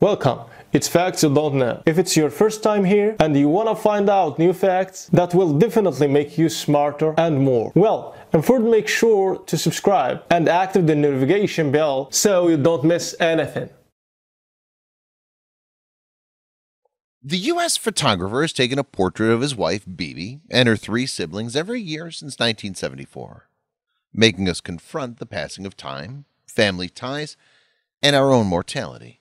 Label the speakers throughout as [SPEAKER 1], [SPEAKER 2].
[SPEAKER 1] Welcome! It's facts you don't know. If it's your first time here and you wanna find out new facts that will definitely make you smarter and more. Well, and first make sure to subscribe and active the notification bell so you don't miss anything. The U.S. photographer has taken a portrait of his wife, Bibi, and her three siblings every year since 1974, making us confront the passing of time, family ties, and our own mortality.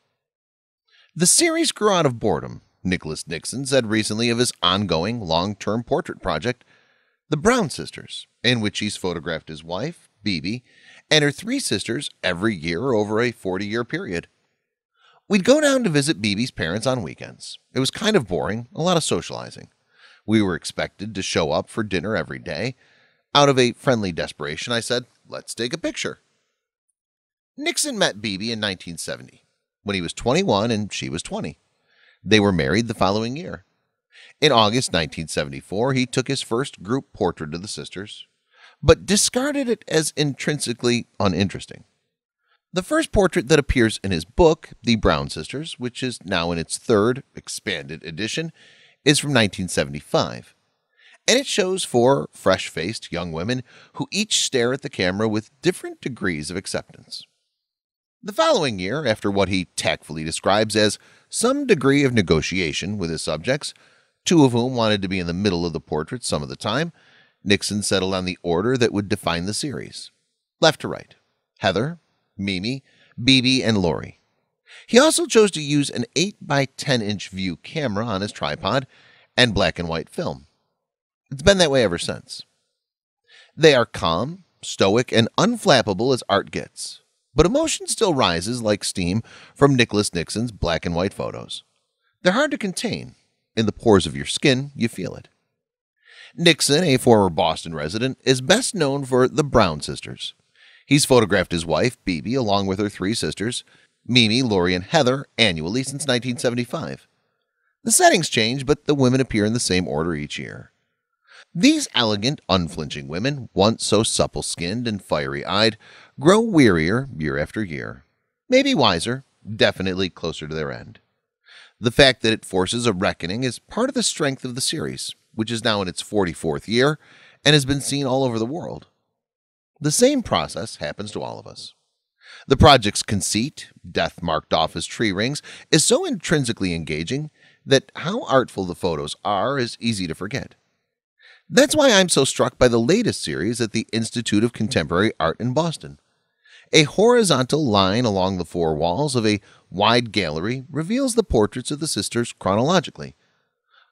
[SPEAKER 1] The series grew out of boredom. Nicholas Nixon said recently of his ongoing long term portrait project, The Brown Sisters, in which he's photographed his wife, Bibi, and her three sisters every year over a 40 year period. We'd go down to visit Bibi's parents on weekends. It was kind of boring, a lot of socializing. We were expected to show up for dinner every day. Out of a friendly desperation, I said, Let's take a picture. Nixon met Bibi in 1970 when he was 21 and she was 20. They were married the following year. In August 1974, he took his first group portrait of the sisters, but discarded it as intrinsically uninteresting. The first portrait that appears in his book, The Brown Sisters, which is now in its third expanded edition, is from 1975. And it shows four fresh faced young women who each stare at the camera with different degrees of acceptance. The following year, after what he tactfully describes as some degree of negotiation with his subjects, two of whom wanted to be in the middle of the portrait some of the time, Nixon settled on the order that would define the series. Left to right, Heather, Mimi, Bebe, and Lori. He also chose to use an 8 by 10 inch view camera on his tripod and black and white film. It's been that way ever since. They are calm, stoic, and unflappable as art gets. But emotion still rises like steam from Nicholas Nixon's black and white photos. They're hard to contain. In the pores of your skin, you feel it. Nixon, a former Boston resident, is best known for the Brown sisters. He's photographed his wife, Bebe, along with her three sisters, Mimi, Laurie, and Heather, annually since 1975. The settings change, but the women appear in the same order each year. These elegant, unflinching women, once so supple-skinned and fiery-eyed, grow wearier year after year. Maybe wiser, definitely closer to their end. The fact that it forces a reckoning is part of the strength of the series, which is now in its 44th year and has been seen all over the world. The same process happens to all of us. The project's conceit, death marked off as tree rings, is so intrinsically engaging that how artful the photos are is easy to forget. That's why I'm so struck by the latest series at the Institute of Contemporary Art in Boston. A horizontal line along the four walls of a wide gallery reveals the portraits of the sisters chronologically.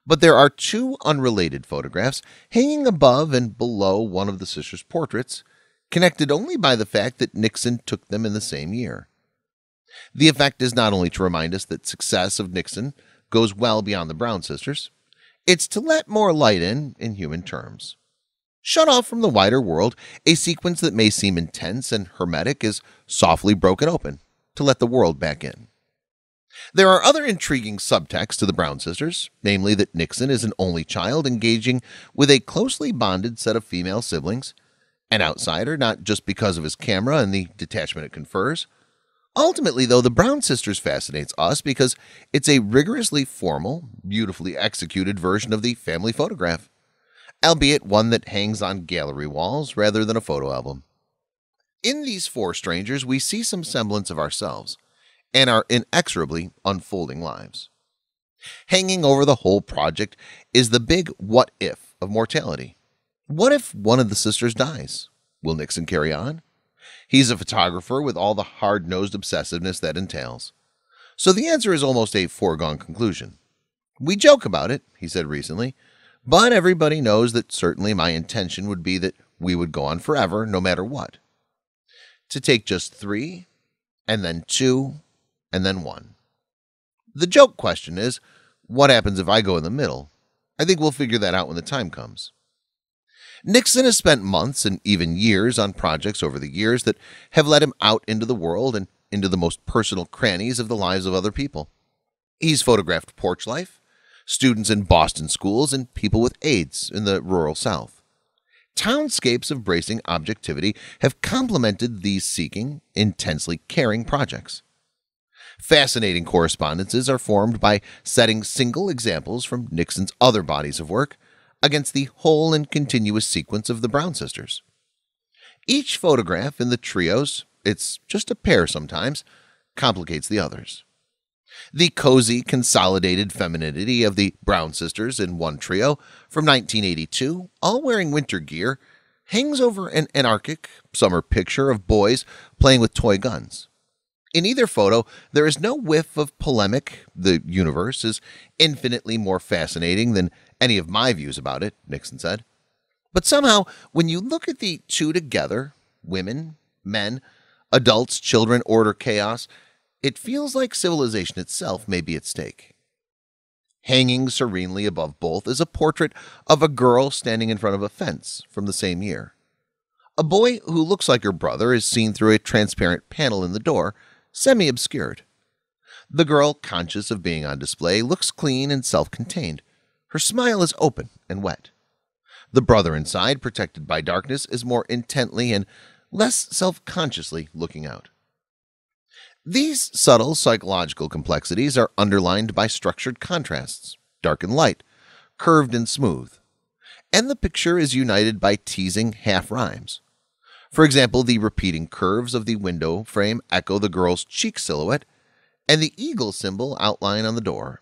[SPEAKER 1] But there are two unrelated photographs hanging above and below one of the sisters' portraits, connected only by the fact that Nixon took them in the same year. The effect is not only to remind us that success of Nixon goes well beyond the Brown sisters, it's to let more light in, in human terms. Shut off from the wider world, a sequence that may seem intense and hermetic is softly broken open to let the world back in. There are other intriguing subtexts to the Brown sisters, namely that Nixon is an only child engaging with a closely bonded set of female siblings, an outsider not just because of his camera and the detachment it confers, Ultimately, though, the Brown Sisters fascinates us because it's a rigorously formal, beautifully executed version of the family photograph, albeit one that hangs on gallery walls rather than a photo album. In these four strangers, we see some semblance of ourselves and our inexorably unfolding lives. Hanging over the whole project is the big what if of mortality. What if one of the sisters dies? Will Nixon carry on? He's a photographer with all the hard nosed obsessiveness that entails. So the answer is almost a foregone conclusion. We joke about it, he said recently, but everybody knows that certainly my intention would be that we would go on forever, no matter what. To take just three, and then two, and then one. The joke question is what happens if I go in the middle? I think we'll figure that out when the time comes. Nixon has spent months and even years on projects over the years that have led him out into the world and into the most personal crannies of the lives of other people. He's photographed porch life, students in Boston schools, and people with AIDS in the rural South. Townscapes of bracing objectivity have complemented these seeking, intensely caring projects. Fascinating correspondences are formed by setting single examples from Nixon's other bodies of work against the whole and continuous sequence of the Brown sisters. Each photograph in the trios, it's just a pair sometimes, complicates the others. The cozy, consolidated femininity of the Brown sisters in one trio from 1982, all wearing winter gear, hangs over an anarchic summer picture of boys playing with toy guns. In either photo, there is no whiff of polemic. The universe is infinitely more fascinating than any of my views about it, Nixon said. But somehow, when you look at the two together women, men, adults, children, order, chaos it feels like civilization itself may be at stake. Hanging serenely above both is a portrait of a girl standing in front of a fence from the same year. A boy who looks like her brother is seen through a transparent panel in the door, semi obscured. The girl, conscious of being on display, looks clean and self contained. Her smile is open and wet. The brother inside, protected by darkness, is more intently and less self-consciously looking out. These subtle psychological complexities are underlined by structured contrasts, dark and light, curved and smooth, and the picture is united by teasing half-rhymes. For example, the repeating curves of the window frame echo the girl's cheek silhouette and the eagle symbol outline on the door.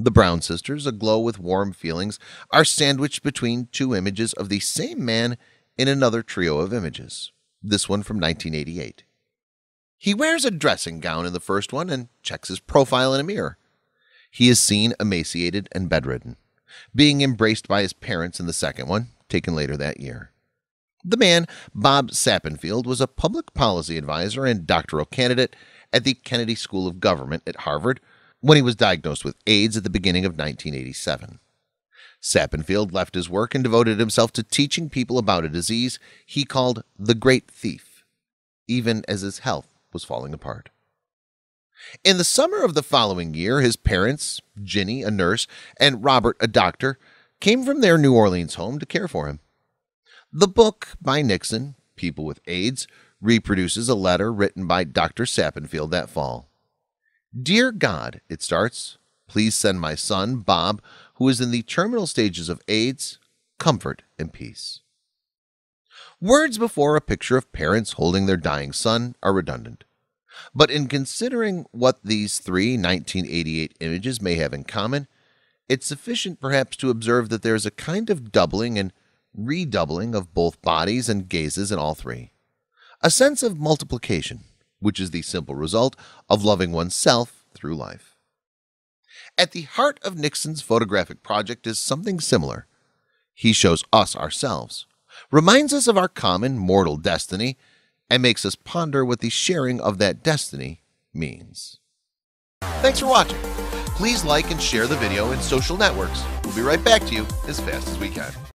[SPEAKER 1] The Brown sisters, aglow with warm feelings, are sandwiched between two images of the same man in another trio of images, this one from 1988. He wears a dressing gown in the first one and checks his profile in a mirror. He is seen emaciated and bedridden, being embraced by his parents in the second one, taken later that year. The man, Bob Sappenfield, was a public policy advisor and doctoral candidate at the Kennedy School of Government at Harvard when he was diagnosed with AIDS at the beginning of 1987. Sappenfield left his work and devoted himself to teaching people about a disease he called the Great Thief, even as his health was falling apart. In the summer of the following year, his parents, Ginny, a nurse, and Robert, a doctor, came from their New Orleans home to care for him. The book by Nixon, People with AIDS, reproduces a letter written by Dr. Sappenfield that fall. Dear God, it starts, please send my son, Bob, who is in the terminal stages of AIDS, comfort and peace. Words before a picture of parents holding their dying son are redundant. But in considering what these three 1988 images may have in common, it's sufficient perhaps to observe that there is a kind of doubling and redoubling of both bodies and gazes in all three. A sense of multiplication which is the simple result of loving oneself through life. At the heart of Nixon's photographic project is something similar. He shows us ourselves, reminds us of our common mortal destiny, and makes us ponder what the sharing of that destiny means. Thanks for watching. Please like and share the video in social networks. We'll be right back to you as fast as we can.